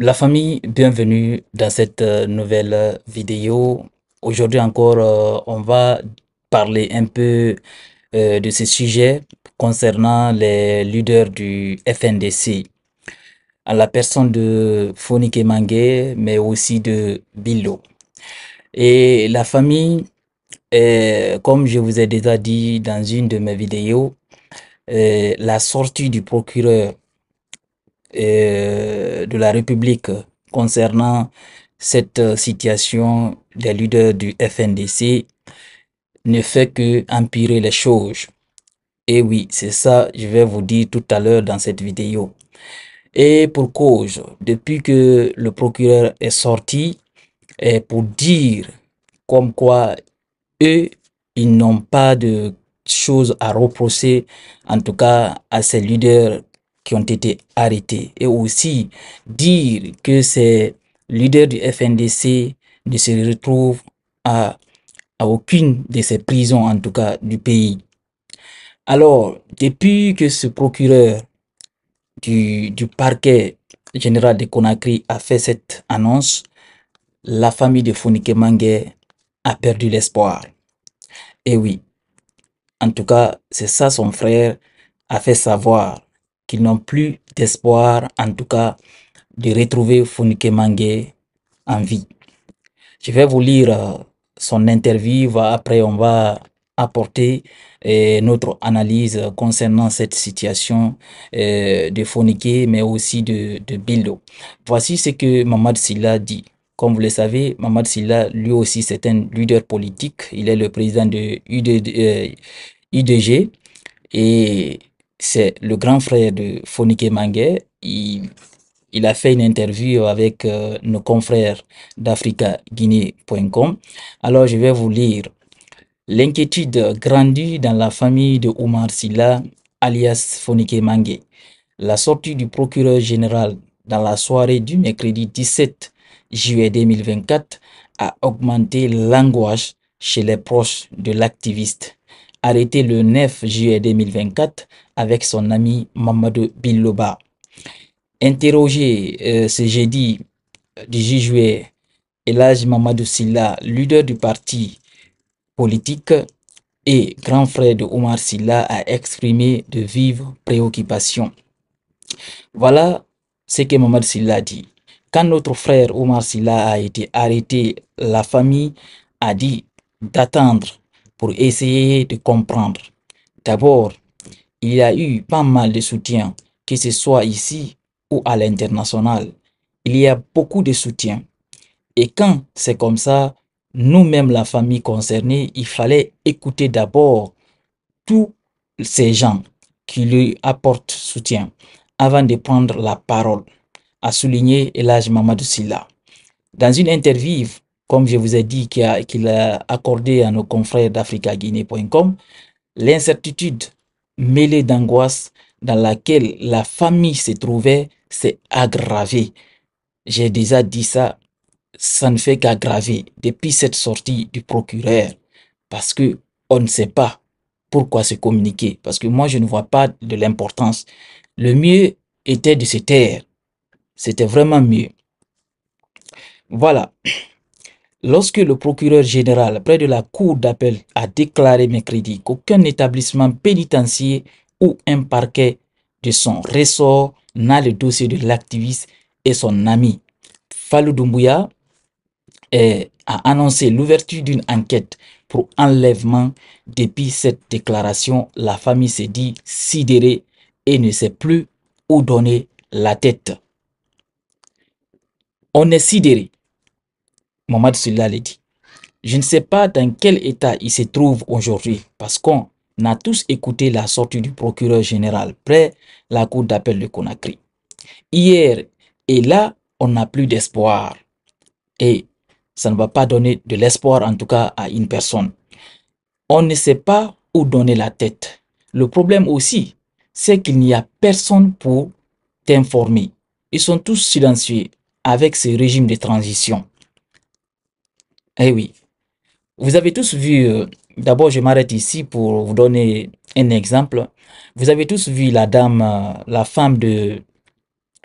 La famille, bienvenue dans cette euh, nouvelle euh, vidéo. Aujourd'hui encore, euh, on va parler un peu de ce sujet concernant les leaders du FNDC. À la personne de Fonike Mangue, mais aussi de Billo. Et la famille, comme je vous ai déjà dit dans une de mes vidéos, la sortie du procureur euh, de la République concernant cette euh, situation des leaders du FNDC ne fait que empirer les choses. Et oui, c'est ça, je vais vous dire tout à l'heure dans cette vidéo. Et pour cause, depuis que le procureur est sorti, et pour dire comme quoi eux, ils n'ont pas de choses à reprocher, en tout cas à ces leaders qui ont été arrêtés. Et aussi dire que ces leaders du FNDC ne se retrouvent à, aucune de ces prisons, en tout cas du pays. Alors, depuis que ce procureur du, parquet général de Conakry a fait cette annonce, la famille de Fonike Mangue a perdu l'espoir. Et oui, en tout cas, c'est ça son frère a fait savoir qui n'ont plus d'espoir, en tout cas, de retrouver Fonike Mange en vie. Je vais vous lire euh, son interview, après on va apporter euh, notre analyse concernant cette situation euh, de Fonike, mais aussi de, de Bildo. Voici ce que Mamad Silla dit. Comme vous le savez, Mamad Silla, lui aussi, c'est un leader politique. Il est le président de UDG et c'est le grand frère de Fonike Mangue. Il, a fait une interview avec euh, nos confrères d'AfricaGuinée.com. Alors, je vais vous lire. L'inquiétude grandit dans la famille de Omar Silla, alias Fonike Mangue. La sortie du procureur général dans la soirée du mercredi 17 juillet 2024 a augmenté l'angoisse chez les proches de l'activiste arrêté le 9 juillet 2024 avec son ami Mamadou Biloba. Interrogé euh, ce jeudi 18 euh, juillet, Elage Mamadou Silla, leader du parti politique et grand frère de Omar Silla, a exprimé de vives préoccupations. Voilà ce que Mamadou Silla dit. Quand notre frère Omar Silla a été arrêté, la famille a dit d'attendre pour essayer de comprendre. D'abord, il y a eu pas mal de soutien, que ce soit ici ou à l'international. Il y a beaucoup de soutien. Et quand c'est comme ça, nous-mêmes, la famille concernée, il fallait écouter d'abord tous ces gens qui lui apportent soutien avant de prendre la parole, a souligné Elage Mamadou Silla. Dans une interview comme je vous ai dit, qu'il a, accordé à nos confrères d'AfricaGuinée.com, l'incertitude mêlée d'angoisse dans laquelle la famille se trouvait s'est aggravée. J'ai déjà dit ça, ça ne fait qu'aggraver depuis cette sortie du procureur, parce que on ne sait pas pourquoi se communiquer, parce que moi je ne vois pas de l'importance. Le mieux était de se taire. C'était vraiment mieux. Voilà. Lorsque le procureur général près de la cour d'appel a déclaré mercredi qu'aucun établissement pénitentiaire ou un parquet de son ressort n'a le dossier de l'activiste et son ami, Fallou Doumbouya eh, a annoncé l'ouverture d'une enquête pour enlèvement. Depuis cette déclaration, la famille s'est dit sidérée et ne sait plus où donner la tête. On est sidéré. Mohamed Sulla l'a dit. Je ne sais pas dans quel état il se trouve aujourd'hui, parce qu'on a tous écouté la sortie du procureur général près la cour d'appel de Conakry. Hier, et là, on n'a plus d'espoir. Et ça ne va pas donner de l'espoir, en tout cas, à une personne. On ne sait pas où donner la tête. Le problème aussi, c'est qu'il n'y a personne pour t'informer. Ils sont tous silencieux avec ce régime de transition. Eh oui. Vous avez tous vu, euh, d'abord je m'arrête ici pour vous donner un exemple. Vous avez tous vu la dame, euh, la femme de,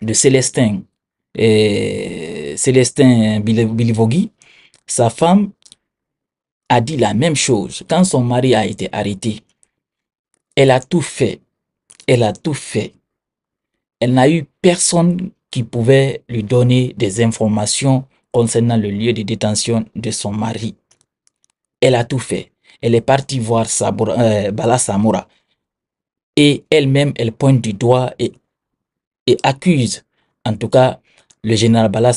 de Célestin, et euh, Célestin Bilivogui, sa femme a dit la même chose. Quand son mari a été arrêté, elle a tout fait. Elle a tout fait. Elle n'a eu personne qui pouvait lui donner des informations concernant le lieu de détention de son mari. Elle a tout fait. Elle est partie voir balasamora euh, Bala Et elle-même, elle pointe du doigt et, accuse, en tout cas, le général Bala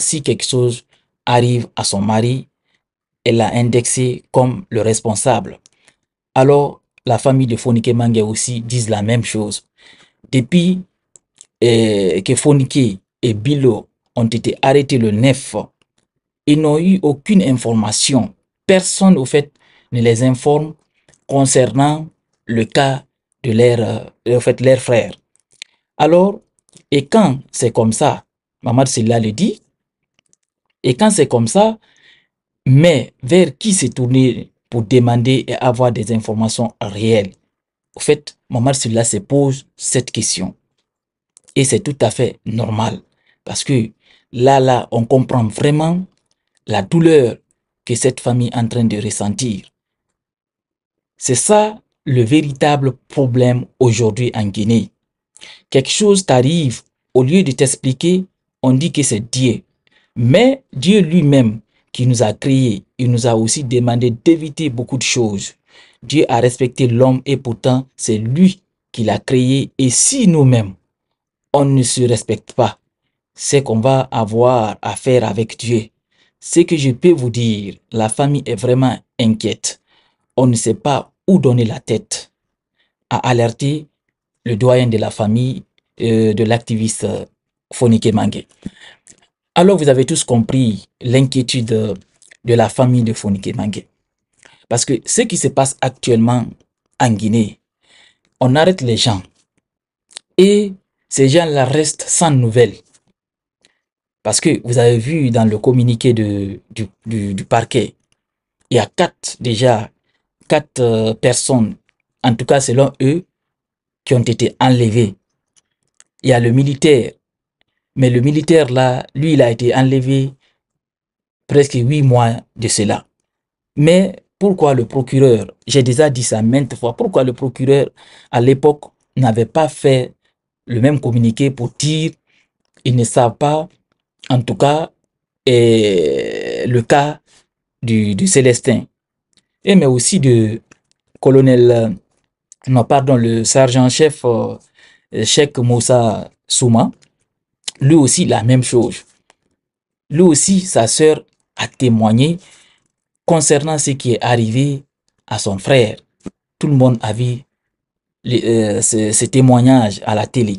si quelque chose arrive à son mari, elle l'a indexé comme le responsable. Alors, la famille de Fonike Mange aussi disent la même chose. Depuis euh, que Fonike et Bilo été arrêtés le 9. E Ils n'ont eu aucune information. Personne, au fait, ne les informe concernant le cas de leur, euh, fait, leur frère. Alors, et quand c'est comme ça, Mamad Silla le dit, et quand c'est comme ça, mais vers qui s'est tourner pour demander et avoir des informations réelles Au fait, Mamad cela se pose cette question. Et c'est tout à fait normal. Parce que là, là, on comprend vraiment la douleur que cette famille est en train de ressentir. C'est ça le véritable problème aujourd'hui en Guinée. Quelque chose t'arrive, au lieu de t'expliquer, on dit que c'est Dieu. Mais Dieu lui-même qui nous a créés, il nous a aussi demandé d'éviter beaucoup de choses. Dieu a respecté l'homme et pourtant c'est lui qui l'a créé. Et si nous-mêmes, on ne se respecte pas, c'est qu'on va avoir affaire avec Dieu. Ce que je peux vous dire, la famille est vraiment inquiète. On ne sait pas où donner la tête. à alerter le doyen de la famille euh, de l'activiste Fonike euh, Mange. Alors vous avez tous compris l'inquiétude de la famille de Fonike Mange. Parce que ce qui se passe actuellement en Guinée, on arrête les gens. Et ces gens-là restent sans nouvelles. Parce que vous avez vu dans le communiqué du, parquet, il y a quatre déjà, quatre euh, personnes, en tout cas selon eux, qui ont été enlevées. Il y a le militaire, mais le militaire là, lui, il a été enlevé presque huit mois de cela. Mais pourquoi le procureur, j'ai déjà dit ça maintes fois, pourquoi le procureur à l'époque n'avait pas fait le même communiqué pour dire ils ne savent pas en tout cas, le cas du, Célestin, et mais aussi du colonel, euh, non pardon, le sergent-chef euh, Cheikh Moussa Souma, lui aussi la même chose. Lui aussi, sa sœur a témoigné concernant ce qui est arrivé à son frère. Tout le monde a vu euh, témoignages à la télé.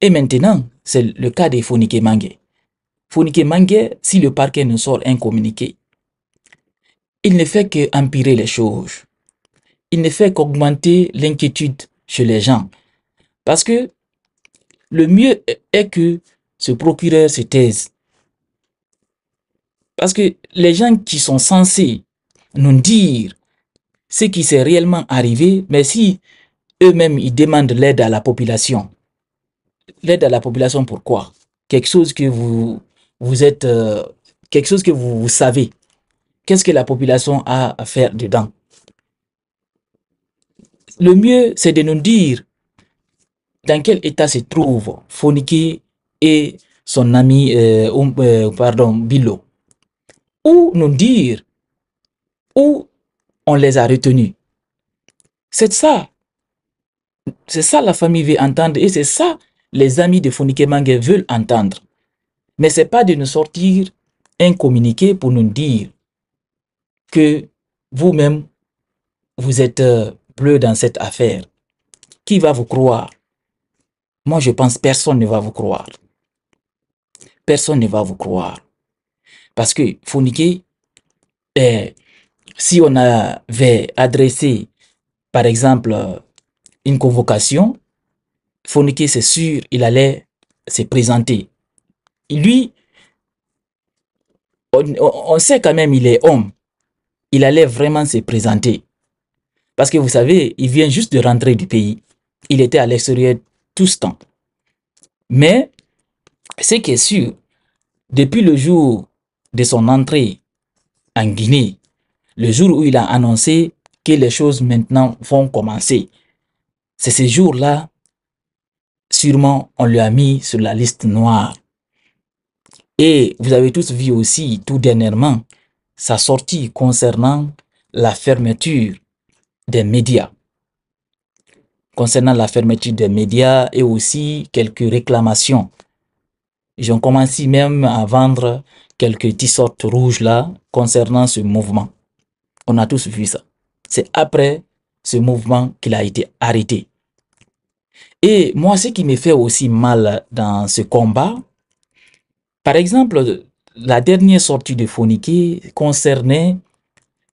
Et maintenant, c'est le cas des Fonike Mange. Fonike Mange, si le parquet ne sort un communiqué, il ne fait qu'empirer les choses. Il ne fait qu'augmenter l'inquiétude chez les gens. Parce que le mieux est que ce procureur se taise. Parce que les gens qui sont censés nous dire ce qui s'est réellement arrivé, mais si eux-mêmes ils demandent l'aide à la population, l'aide à la population, pourquoi Quelque chose que vous, vous êtes, euh, quelque chose que vous, savez. Qu'est-ce que la population a à faire dedans Le mieux, c'est de nous dire dans quel état se trouve Foniki et son ami, euh, euh, pardon, Bilo. Ou nous dire où on les a retenus. C'est ça. C'est ça la famille veut entendre et c'est ça les amis de Fonike Mange veulent entendre. Mais ce n'est pas de nous sortir un communiqué pour nous dire que vous-même, vous êtes euh, bleu dans cette affaire. Qui va vous croire Moi, je pense personne ne va vous croire. Personne ne va vous croire. Parce que Fonike, euh, si on avait adressé, par exemple, euh, une convocation forniquer, c'est sûr, il allait se présenter. lui, on, sait quand même, il est homme. Il allait vraiment se présenter. Parce que vous savez, il vient juste de rentrer du pays. Il était à l'extérieur tout ce temps. Mais, ce qui est sûr, depuis le jour de son entrée en Guinée, le jour où il a annoncé que les choses maintenant vont commencer, c'est ce jour-là sûrement on lui a mis sur la liste noire. Et vous avez tous vu aussi tout dernièrement sa sortie concernant la fermeture des médias. Concernant la fermeture des médias et aussi quelques réclamations. J'en commencé même à vendre quelques t rouges là concernant ce mouvement. On a tous vu ça. C'est après ce mouvement qu'il a été arrêté. Et moi, ce qui me fait aussi mal dans ce combat, par exemple, la dernière sortie de Foniki concernait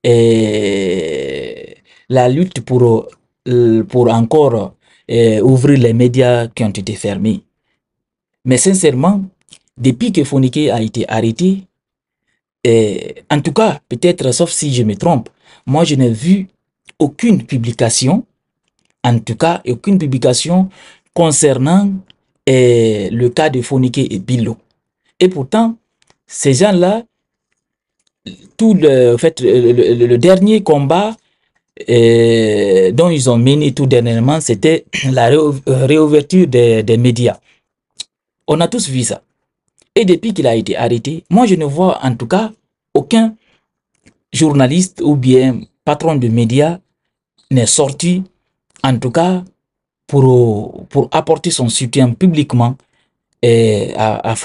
eh, la lutte pour, euh, pour encore eh, ouvrir les médias qui ont été fermés. Mais sincèrement, depuis que Foniki a été arrêté, eh, en tout cas, peut-être, sauf si je me trompe, moi je n'ai vu aucune publication en tout cas aucune publication concernant eh, le cas de Fonike et Billot. Et pourtant, ces gens-là, tout le, fait, le, dernier combat eh, dont ils ont mené tout dernièrement, c'était la euh, réouverture des, des médias. On a tous vu ça. Et depuis qu'il a été arrêté, moi je ne vois en tout cas aucun journaliste ou bien patron de médias n'est sorti en tout cas, pour, pour apporter son soutien publiquement eh, à, à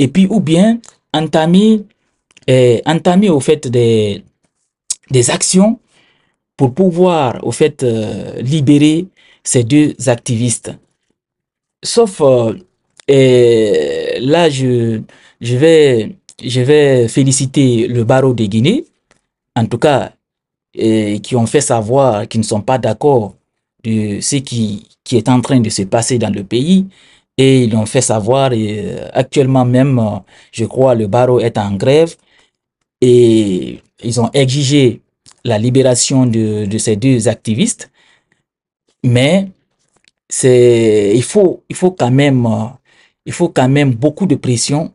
et puis ou bien eh, entamer, au fait des, des actions pour pouvoir au fait euh, libérer ces deux activistes. Sauf euh, eh, là je, je vais je vais féliciter le barreau de Guinée. En tout cas, et qui ont fait savoir qu'ils ne sont pas d'accord de ce qui, qui est en train de se passer dans le pays. Et ils l'ont fait savoir. Et euh, actuellement même, euh, je crois, le barreau est en grève. Et ils ont exigé la libération de, de ces deux activistes. Mais c'est, il, faut, il, faut quand même, euh, il faut quand même beaucoup de pression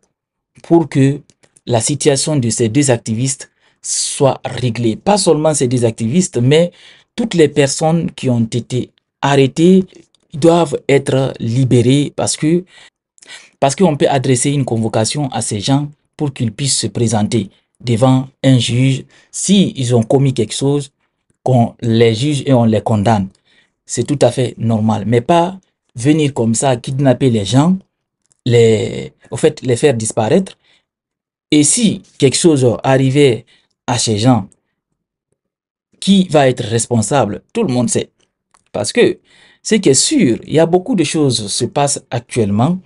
pour que la situation de ces deux activistes soit réglé. Pas seulement ces des activistes, mais toutes les personnes qui ont été arrêtées doivent être libérées parce que parce qu'on peut adresser une convocation à ces gens pour qu'ils puissent se présenter devant un juge si ils ont commis quelque chose qu'on les juge et on les condamne. C'est tout à fait normal, mais pas venir comme ça kidnapper les gens, les au fait les faire disparaître. Et si quelque chose arrivait à ces gens qui va être responsable Tout le monde sait. Parce que ce qui est sûr, il y a beaucoup de choses qui se passent actuellement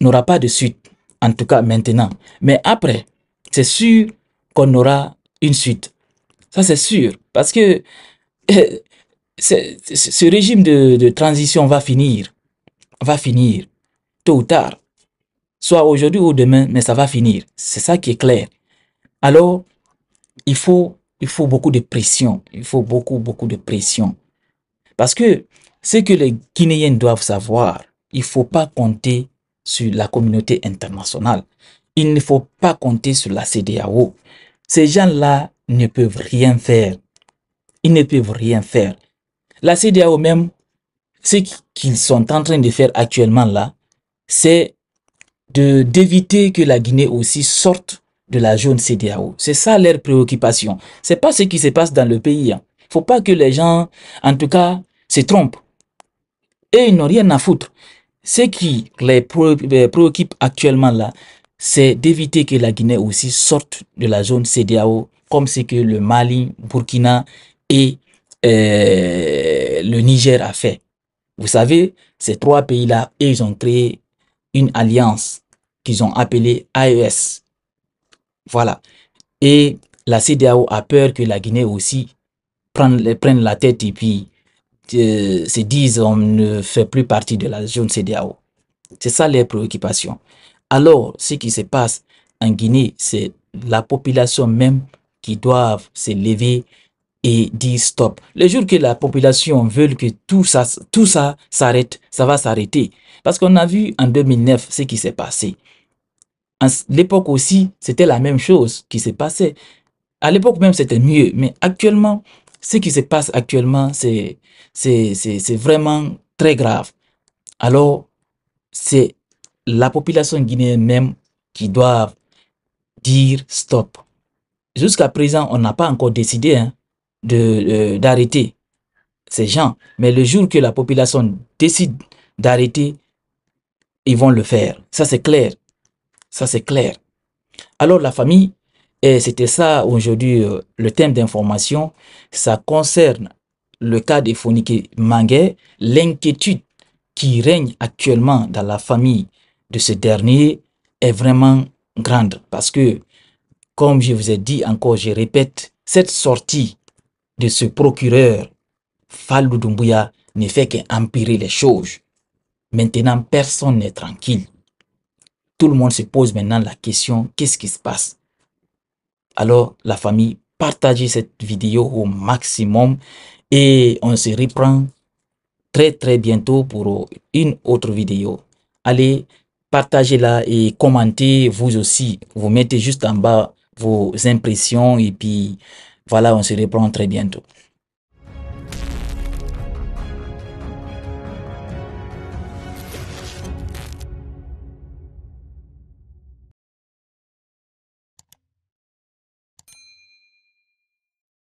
n'aura pas de suite, en tout cas maintenant. Mais après, c'est sûr qu'on aura une suite. Ça, c'est sûr. Parce que ce régime de transition va finir. Va finir. Tôt ou tard soit aujourd'hui ou demain, mais ça va finir. C'est ça qui est clair. Alors, il faut, il faut beaucoup de pression. Il faut beaucoup, beaucoup de pression. Parce que ce que les Guinéens doivent savoir, il ne faut pas compter sur la communauté internationale. Il ne faut pas compter sur la CDAO. Ces gens-là ne peuvent rien faire. Ils ne peuvent rien faire. La CDAO même, ce qu'ils sont en train de faire actuellement là, c'est d'éviter que la Guinée aussi sorte de la zone CDAO. C'est ça leur préoccupation. C'est pas ce qui se passe dans le pays. Hein. Faut pas que les gens, en tout cas, se trompent. Et ils n'ont rien à foutre. Ce qui les, préoccupe actuellement là, c'est d'éviter que la Guinée aussi sorte de la zone CDAO, comme c'est que le Mali, Burkina et euh, le Niger a fait. Vous savez, ces trois pays-là, ils ont créé une alliance qu'ils ont appelé AES. Voilà. Et la CDAO a peur que la Guinée aussi prenne, la tête et puis euh, se dise on ne fait plus partie de la zone CDAO. C'est ça les préoccupations. Alors, ce qui se passe en Guinée, c'est la population même qui doit se lever et dire stop. Le jour que la population veut que tout ça, tout ça s'arrête, ça va s'arrêter. Parce qu'on a vu en 2009 ce qui s'est passé. À l'époque aussi, c'était la même chose qui se passait. À l'époque même, c'était mieux. Mais actuellement, ce qui se passe actuellement, c'est vraiment très grave. Alors, c'est la population guinéenne même qui doit dire stop. Jusqu'à présent, on n'a pas encore décidé hein, euh, d'arrêter ces gens. Mais le jour que la population décide d'arrêter, ils vont le faire. Ça, c'est clair. Ça, c'est clair. Alors, la famille, et c'était ça aujourd'hui euh, le thème d'information, ça concerne le cas de Fonike Mangue, l'inquiétude qui règne actuellement dans la famille de ce dernier est vraiment grande parce que, comme je vous ai dit encore, je répète, cette sortie de ce procureur Fallou Doumbouya ne fait qu'empirer les choses. Maintenant, personne n'est tranquille. Tout le monde se pose maintenant la question, qu'est-ce qui se passe Alors, la famille, partagez cette vidéo au maximum et on se reprend très très bientôt pour une autre vidéo. Allez, partagez-la et commentez vous aussi. Vous mettez juste en bas vos impressions et puis voilà, on se reprend très bientôt.